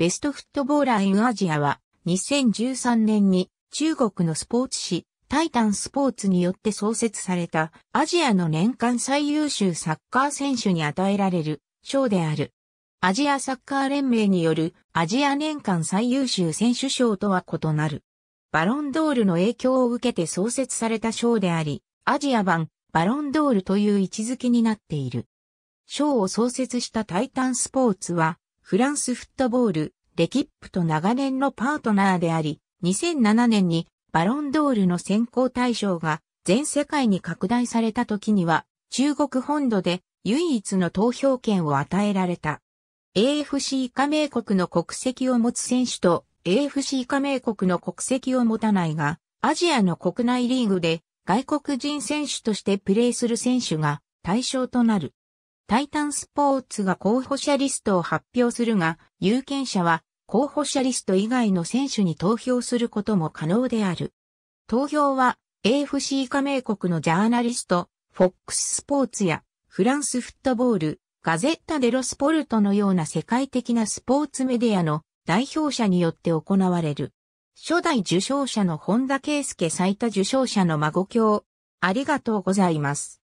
ベストフットボーラーインアジアは、2013年に中国のスポーツ誌、タイタンスポーツによって創設されたアジアの年間最優秀サッカー選手に与えられる賞である。アジアサッカー連盟によるアジア年間最優秀選手賞とは異なる。バロンドールの影響を受けて創設された賞であり、アジア版バロンドールという位置づけになっている。賞を創設したタイタンスポーツは、フランスフットボール、レキップと長年のパートナーであり、2007年にバロンドールの選考対象が全世界に拡大された時には中国本土で唯一の投票権を与えられた。AFC 加盟国の国籍を持つ選手と AFC 加盟国の国籍を持たないが、アジアの国内リーグで外国人選手としてプレーする選手が対象となる。タイタンスポーツが候補者リストを発表するが、有権者は候補者リスト以外の選手に投票することも可能である。投票は AFC 加盟国のジャーナリスト、FOX スポーツやフランスフットボール、ガゼッタ・デロ・スポルトのような世界的なスポーツメディアの代表者によって行われる。初代受賞者の本田圭介最多受賞者の孫教。ありがとうございます。